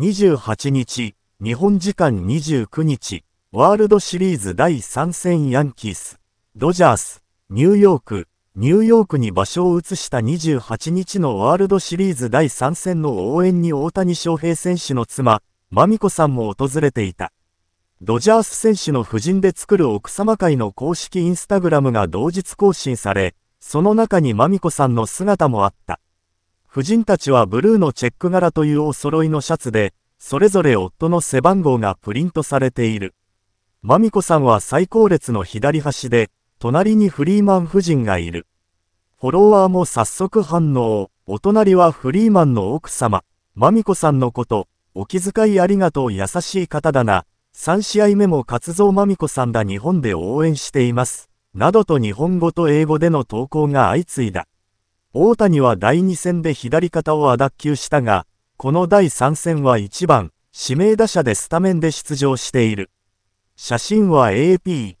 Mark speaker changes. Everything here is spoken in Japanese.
Speaker 1: 28日、日本時間29日、ワールドシリーズ第3戦ヤンキース、ドジャース、ニューヨーク、ニューヨークに場所を移した28日のワールドシリーズ第3戦の応援に大谷翔平選手の妻、マミコさんも訪れていた。ドジャース選手の夫人で作る奥様会の公式インスタグラムが同日更新され、その中にマミコさんの姿もあった。夫人たちはブルーのチェック柄というお揃いのシャツで、それぞれ夫の背番号がプリントされている。マミコさんは最高列の左端で、隣にフリーマン夫人がいる。フォロワーも早速反応。お隣はフリーマンの奥様、マミコさんのこと、お気遣いありがとう優しい方だな。3試合目も活動マミコさんだ日本で応援しています。などと日本語と英語での投稿が相次いだ。大谷は第2戦で左肩を脱臼したが、この第3戦は1番、指名打者でスタメンで出場している。写真は AP。